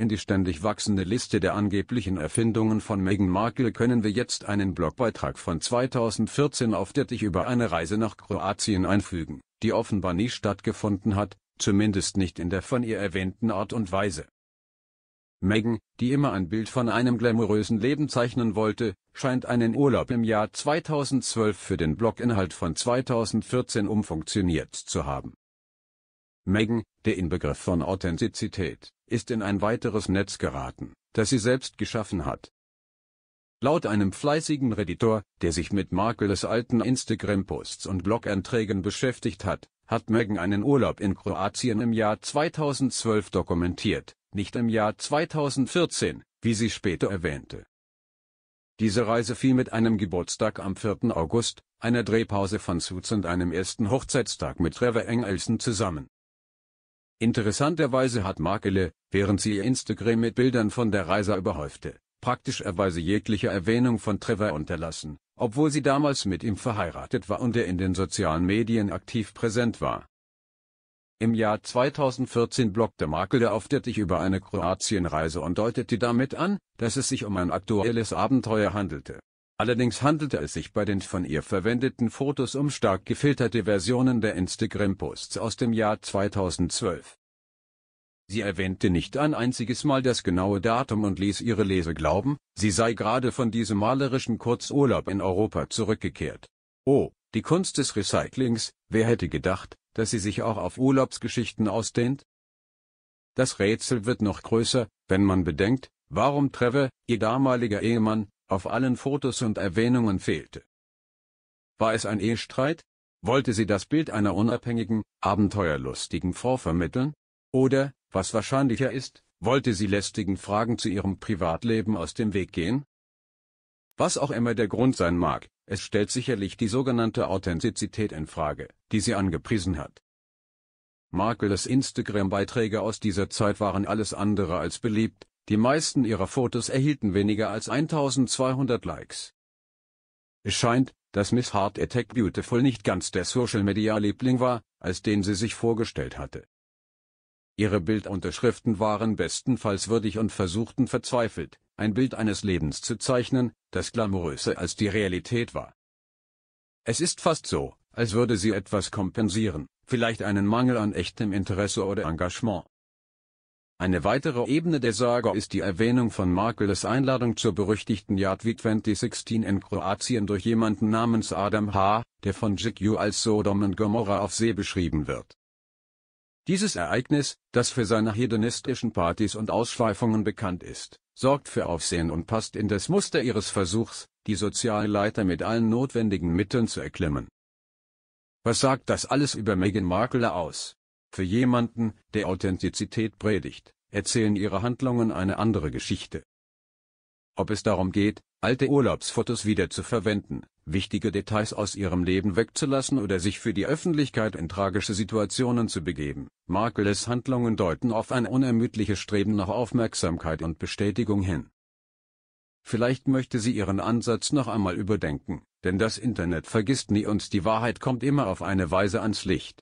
In die ständig wachsende Liste der angeblichen Erfindungen von Meghan Markle können wir jetzt einen Blogbeitrag von 2014 auf der Dich über eine Reise nach Kroatien einfügen, die offenbar nie stattgefunden hat, zumindest nicht in der von ihr erwähnten Art und Weise. Meghan, die immer ein Bild von einem glamourösen Leben zeichnen wollte, scheint einen Urlaub im Jahr 2012 für den Bloginhalt von 2014 umfunktioniert zu haben. Megan, der Inbegriff von Authentizität, ist in ein weiteres Netz geraten, das sie selbst geschaffen hat. Laut einem fleißigen Redditor, der sich mit Markeles alten Instagram-Posts und Blog-Einträgen beschäftigt hat, hat Megan einen Urlaub in Kroatien im Jahr 2012 dokumentiert, nicht im Jahr 2014, wie sie später erwähnte. Diese Reise fiel mit einem Geburtstag am 4. August, einer Drehpause von Suits und einem ersten Hochzeitstag mit Trevor Engelsen zusammen. Interessanterweise hat Markele, während sie ihr Instagram mit Bildern von der Reise überhäufte, praktischerweise jegliche Erwähnung von Trevor unterlassen, obwohl sie damals mit ihm verheiratet war und er in den sozialen Medien aktiv präsent war. Im Jahr 2014 bloggte Markle auf Dittig über eine Kroatienreise und deutete damit an, dass es sich um ein aktuelles Abenteuer handelte. Allerdings handelte es sich bei den von ihr verwendeten Fotos um stark gefilterte Versionen der Instagram-Posts aus dem Jahr 2012. Sie erwähnte nicht ein einziges Mal das genaue Datum und ließ ihre Leser glauben, sie sei gerade von diesem malerischen Kurzurlaub in Europa zurückgekehrt. Oh, die Kunst des Recyclings, wer hätte gedacht, dass sie sich auch auf Urlaubsgeschichten ausdehnt? Das Rätsel wird noch größer, wenn man bedenkt, warum Trevor, ihr damaliger Ehemann, auf allen Fotos und Erwähnungen fehlte. War es ein Ehestreit? Wollte sie das Bild einer unabhängigen, abenteuerlustigen Frau vermitteln? Oder, was wahrscheinlicher ist, wollte sie lästigen Fragen zu ihrem Privatleben aus dem Weg gehen? Was auch immer der Grund sein mag, es stellt sicherlich die sogenannte Authentizität in Frage, die sie angepriesen hat. Markeles Instagram-Beiträge aus dieser Zeit waren alles andere als beliebt, die meisten ihrer Fotos erhielten weniger als 1200 Likes. Es scheint, dass Miss Heart Attack Beautiful nicht ganz der Social-Media-Liebling war, als den sie sich vorgestellt hatte. Ihre Bildunterschriften waren bestenfalls würdig und versuchten verzweifelt, ein Bild eines Lebens zu zeichnen, das glamouröser als die Realität war. Es ist fast so, als würde sie etwas kompensieren, vielleicht einen Mangel an echtem Interesse oder Engagement. Eine weitere Ebene der Saga ist die Erwähnung von Markeles Einladung zur berüchtigten Yadvi 2016 in Kroatien durch jemanden namens Adam H., der von GQ als Sodom und Gomorra auf See beschrieben wird. Dieses Ereignis, das für seine hedonistischen Partys und Ausschweifungen bekannt ist, sorgt für Aufsehen und passt in das Muster ihres Versuchs, die soziale Leiter mit allen notwendigen Mitteln zu erklimmen. Was sagt das alles über Meghan Markle aus? Für jemanden, der Authentizität predigt, erzählen ihre Handlungen eine andere Geschichte. Ob es darum geht, alte Urlaubsfotos wieder zu verwenden, wichtige Details aus ihrem Leben wegzulassen oder sich für die Öffentlichkeit in tragische Situationen zu begeben, Markeles Handlungen deuten auf ein unermüdliches Streben nach Aufmerksamkeit und Bestätigung hin. Vielleicht möchte sie ihren Ansatz noch einmal überdenken, denn das Internet vergisst nie und die Wahrheit kommt immer auf eine Weise ans Licht,